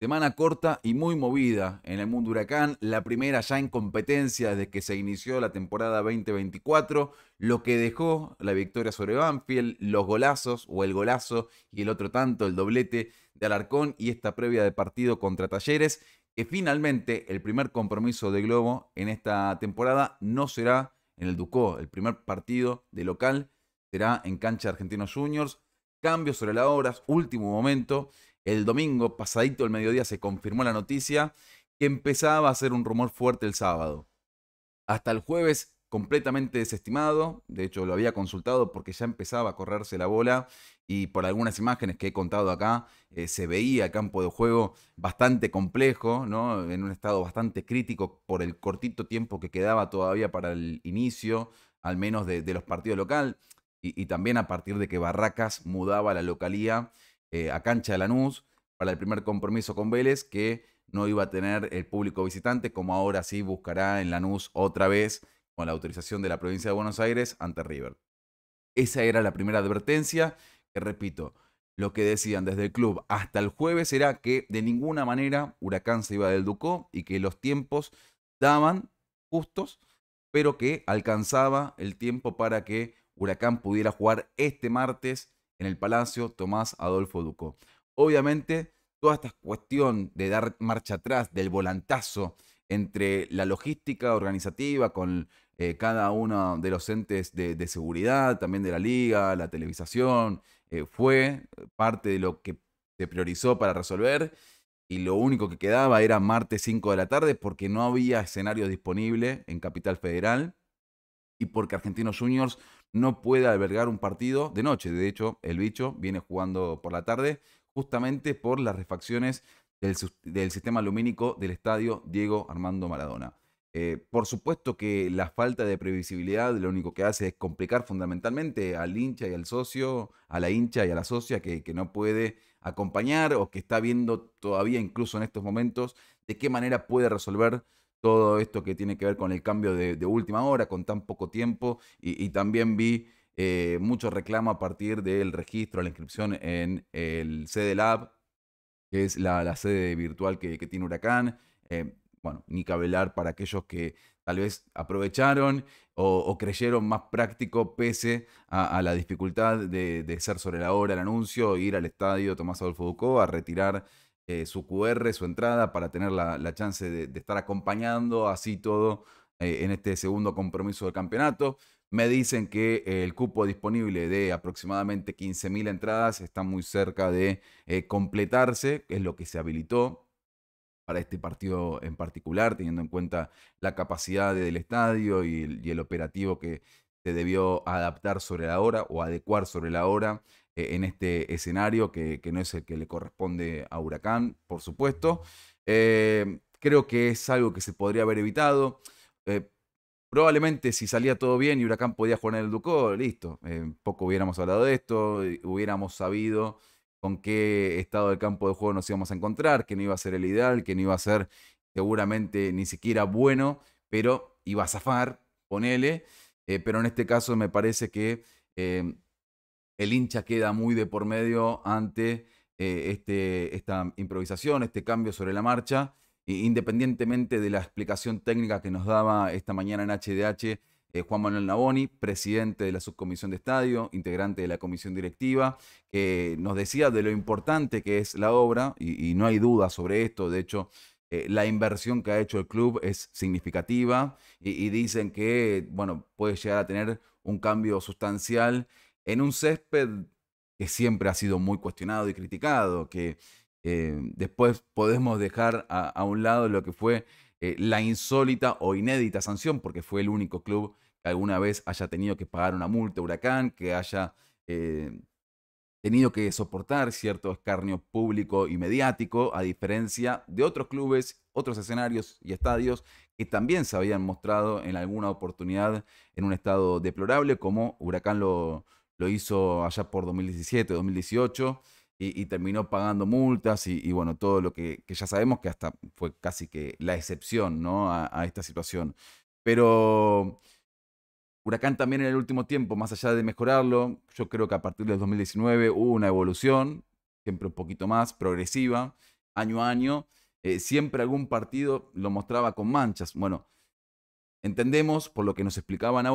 Semana corta y muy movida en el mundo huracán, la primera ya en competencia desde que se inició la temporada 2024, lo que dejó la victoria sobre Banfield, los golazos o el golazo y el otro tanto, el doblete de Alarcón y esta previa de partido contra Talleres, que finalmente el primer compromiso de Globo en esta temporada no será en el Ducó, el primer partido de local será en cancha Argentinos Juniors, Cambio sobre la hora, último momento el domingo, pasadito el mediodía, se confirmó la noticia que empezaba a ser un rumor fuerte el sábado. Hasta el jueves completamente desestimado, de hecho lo había consultado porque ya empezaba a correrse la bola y por algunas imágenes que he contado acá eh, se veía campo de juego bastante complejo, ¿no? en un estado bastante crítico por el cortito tiempo que quedaba todavía para el inicio, al menos de, los partidos local, y, y, también a partir de que Barracas mudaba la localía eh, a cancha de Lanús para el primer compromiso con Vélez, que no iba a tener el público visitante, como ahora sí buscará en Lanús otra vez con la autorización de la provincia de Buenos Aires ante River. Esa era la primera advertencia, que repito, lo que decían desde el club hasta el jueves era que de ninguna manera Huracán se iba del Ducó y que los tiempos daban justos, pero que alcanzaba el tiempo para que Huracán pudiera jugar este martes en el Palacio Tomás Adolfo Ducó. Obviamente, toda esta cuestión de dar marcha atrás, del volantazo entre la logística organizativa con eh, cada uno de los entes de, seguridad, también de la liga, la televisación, eh, fue parte de lo que se priorizó para resolver y lo único que quedaba era martes 5 de la tarde porque no había escenario disponible en Capital Federal y porque Argentinos Juniors no puede albergar un partido de noche. De hecho, el bicho viene jugando por la tarde justamente por las refacciones del, sistema lumínico del estadio Diego Armando Maradona. Eh, por supuesto que la falta de previsibilidad lo único que hace es complicar fundamentalmente al hincha y al socio, a la hincha y a la socia que, que no puede acompañar o que está viendo todavía incluso en estos momentos de qué manera puede resolver todo esto que tiene que ver con el cambio de, última hora, con tan poco tiempo, y, también vi eh, mucho reclamo a partir del registro, la inscripción en el sede Lab, que es la, sede virtual que, tiene Huracán. Eh, bueno, ni cabelar para aquellos que tal vez aprovecharon o, creyeron más práctico pese a, la dificultad de, ser sobre la hora el anuncio, ir al estadio Tomás Adolfo Ducó a retirar eh, su QR, su entrada, para tener la, chance de, estar acompañando así todo eh, en este segundo compromiso del campeonato. Me dicen que eh, el cupo disponible de aproximadamente 15.000 entradas está muy cerca de completarse, que es lo que se habilitó para este partido en particular, teniendo en cuenta la capacidad del estadio y el operativo que se debió adaptar sobre la hora o adecuar sobre la hora e-, en este escenario que, no es el que le corresponde a Huracán, por supuesto. Eh, creo que es algo que se podría haber evitado. Eh, probablemente si salía todo bien y Huracán podía jugar en el Ducó, listo. Eh, poco hubiéramos hablado de esto, hubiéramos sabido con qué estado del campo de juego nos íbamos a encontrar, que no iba a ser el ideal, que no iba a ser seguramente ni siquiera bueno, pero iba a zafar, ponele. pero en este caso me parece que el hincha queda muy de por medio ante eh, este, esta improvisación, este cambio sobre la marcha, independientemente de la explicación técnica que nos daba esta mañana en HDH eh, Juan Manuel Navoni, presidente de la subcomisión de estadio, integrante de la comisión directiva, que nos decía de lo importante que es la obra, y, no hay duda sobre esto, de hecho, eh, la inversión que ha hecho el club es significativa y, y, dicen que, bueno, puede llegar a tener un cambio sustancial en un césped que siempre ha sido muy cuestionado y criticado, que eh, después podemos dejar a, un lado lo que fue eh, la insólita o inédita sanción, porque fue el único club que alguna vez haya tenido que pagar una multa, huracán, que haya eh, tenido que soportar cierto escarnio público y mediático, a diferencia de otros clubes, otros escenarios y estadios que también se habían mostrado en alguna oportunidad en un estado deplorable, como Huracán lo, lo hizo allá por 2017, 2018, y, terminó pagando multas y, bueno, todo lo que, ya sabemos que hasta fue casi que la excepción ¿no? a, esta situación. Pero Huracán también en el último tiempo, más allá de mejorarlo, yo creo que a partir del 2019 hubo una evolución, siempre un poquito más, progresiva, año a año. Eh, siempre algún partido lo mostraba con manchas. Bueno, entendemos, por lo que nos explicaban a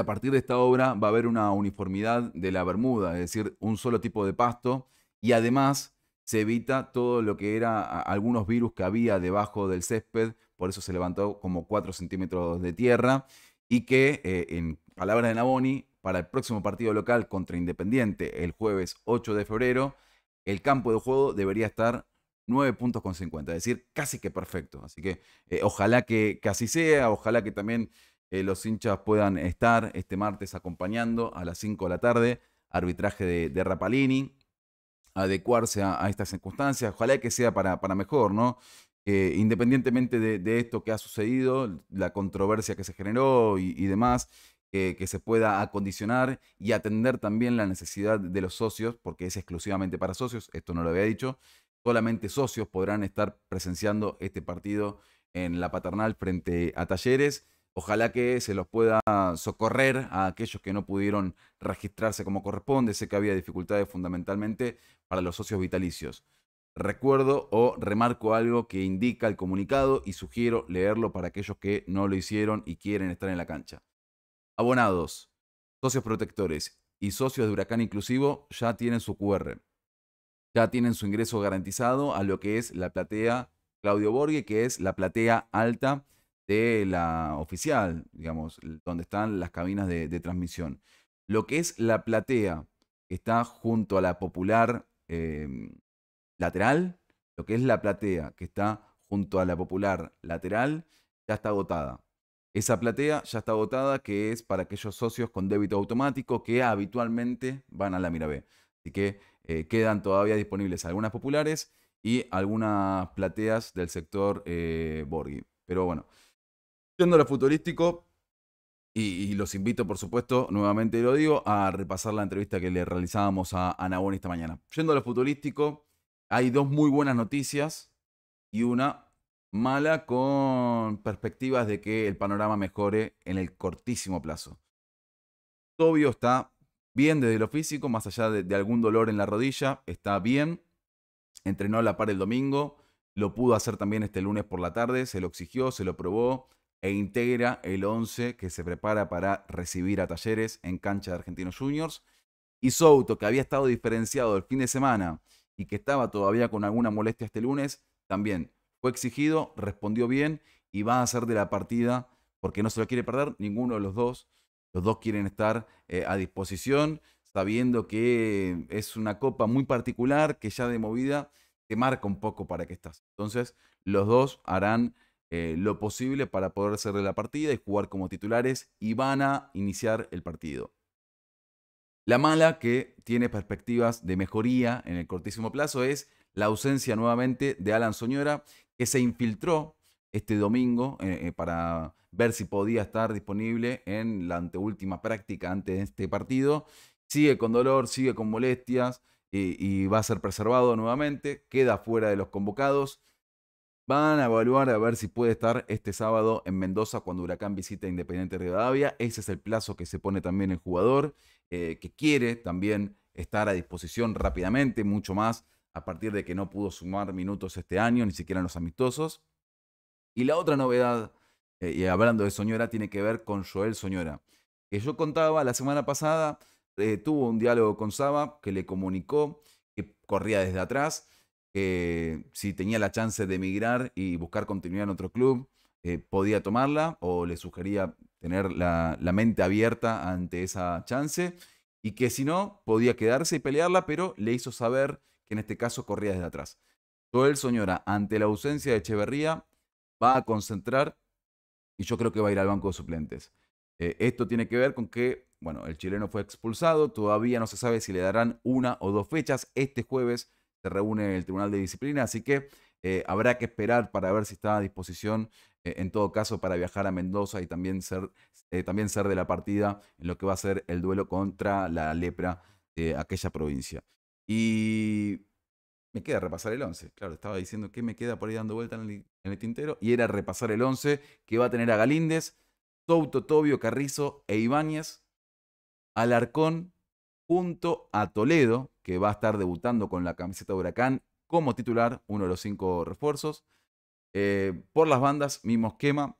a partir de esta obra va a haber una uniformidad de la Bermuda, es decir, un solo tipo de pasto y además se evita todo lo que era algunos virus que había debajo del césped, por eso se levantó como 4 centímetros de tierra y que, eh, en palabras de Naboni, para el próximo partido local contra Independiente el jueves 8 de febrero, el campo de juego debería estar 9 puntos con 50, es decir, casi que perfecto. Así que eh, ojalá que, que, así sea, ojalá que también eh, los hinchas puedan estar este martes acompañando a las 5 de la tarde, arbitraje de, Rapalini, adecuarse a, estas circunstancias, ojalá que sea para, mejor, ¿no? Eh, independientemente de, esto que ha sucedido, la controversia que se generó y, demás, que se pueda acondicionar y atender también la necesidad de los socios, porque es exclusivamente para socios, esto no lo había dicho, solamente socios podrán estar presenciando este partido en la paternal frente a talleres. Ojalá que se los pueda socorrer a aquellos que no pudieron registrarse como corresponde. Sé que había dificultades fundamentalmente para los socios vitalicios. Recuerdo o remarco algo que indica el comunicado y sugiero leerlo para aquellos que no lo hicieron y quieren estar en la cancha. Abonados, socios protectores y socios de Huracán Inclusivo ya tienen su QR. Ya tienen su ingreso garantizado a lo que es la platea Claudio Borghi, que es la platea alta de la oficial, digamos, donde están las cabinas de, transmisión. Lo que es la platea que está junto a la popular em, lateral, lo que es la platea que está junto a la popular lateral, ya está agotada. Esa platea ya está agotada, que es para aquellos socios con débito automático que habitualmente van a la Mirabé. Así que eh, quedan todavía disponibles algunas populares y algunas plateas del sector eh, Borghi. Pero bueno, Yendo a lo futurístico, y, los invito, por supuesto, nuevamente lo digo, a repasar la entrevista que le realizábamos a Anabón esta mañana. Yendo a lo futurístico, hay dos muy buenas noticias y una mala con perspectivas de que el panorama mejore en el cortísimo plazo. Tobio está bien desde lo físico, más allá de, de algún dolor en la rodilla, está bien. Entrenó a la par el domingo, lo pudo hacer también este lunes por la tarde, se lo exigió, se lo probó e integra el 11 que se prepara para recibir a Talleres en cancha de Argentinos Juniors. Y Souto, que había estado diferenciado el fin de semana y que estaba todavía con alguna molestia este lunes, también fue exigido, respondió bien y va a ser de la partida porque no se lo quiere perder ninguno de los dos. Los dos quieren estar eh, a disposición, sabiendo que es una copa muy particular que ya de movida te marca un poco para que estás. Entonces, los dos harán eh, lo posible para poder cerrar la partida y jugar como titulares y van a iniciar el partido. La mala que tiene perspectivas de mejoría en el cortísimo plazo es la ausencia nuevamente de Alan Soñora, que se infiltró este domingo eh, eh, para ver si podía estar disponible en la anteúltima práctica antes de este partido. Sigue con dolor, sigue con molestias y va a ser preservado nuevamente, queda fuera de los convocados. Van a evaluar a ver si puede estar este sábado en Mendoza cuando Huracán visita Independiente Rivadavia. Ese es el plazo que se pone también el jugador, eh, que quiere también estar a disposición rápidamente, mucho más a partir de que no pudo sumar minutos este año, ni siquiera en los amistosos. Y la otra novedad, eh, y hablando de Soñora, tiene que ver con Joel Soñora. Que yo contaba la semana pasada, eh, tuvo un diálogo con Saba que le comunicó que corría desde atrás que si tenía la chance de emigrar y buscar continuidad en otro club, eh, podía tomarla o le sugería tener la, mente abierta ante esa chance y que si no, podía quedarse y pelearla, pero le hizo saber que en este caso corría desde atrás. Todo el Soñora, ante la ausencia de Echeverría, va a concentrar y yo creo que va a ir al banco de suplentes. Eh, esto tiene que ver con que, bueno, el chileno fue expulsado, todavía no se sabe si le darán una o dos fechas. Este jueves se reúne el Tribunal de Disciplina, así que eh, habrá que esperar para ver si está a disposición, eh, en todo caso, para viajar a Mendoza y también ser, eh, también ser de la partida en lo que va a ser el duelo contra la lepra de aquella provincia. Y me queda repasar el 11. Claro, estaba diciendo que me queda por ahí dando vuelta en el, en el tintero. Y era repasar el 11 que va a tener a Galíndez, Souto, Tobio, Carrizo e Ibáñez, Alarcón, junto a Toledo, que va a estar debutando con la camiseta de Huracán como titular, uno de los cinco refuerzos. Eh, por las bandas, mismo esquema.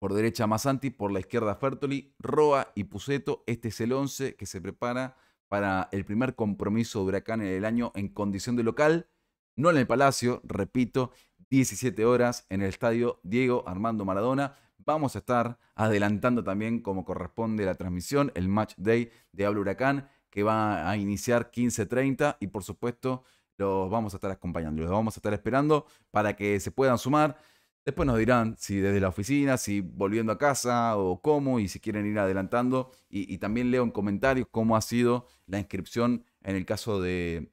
Por derecha Masanti, por la izquierda Fertoli, Roa y Puceto Este es el 11 que se prepara para el primer compromiso de Huracán en el año en condición de local, no en el Palacio, repito, 17 horas en el estadio Diego Armando Maradona vamos a estar adelantando también, como corresponde la transmisión, el match day de Habla Huracán, que va a iniciar 15.30 y por supuesto los vamos a estar acompañando, los vamos a estar esperando para que se puedan sumar. Después nos dirán si desde la oficina, si volviendo a casa o cómo, y si quieren ir adelantando. Y, también leo en comentarios cómo ha sido la inscripción en el caso de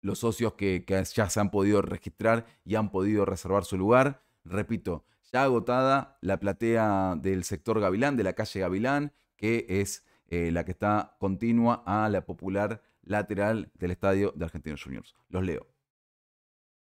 los socios que, que ya se han podido registrar y han podido reservar su lugar. Repito, ya agotada la platea del sector Gavilán, de la calle Gavilán, que es eh, la que está continua a la popular lateral del estadio de Argentinos Juniors. Los leo.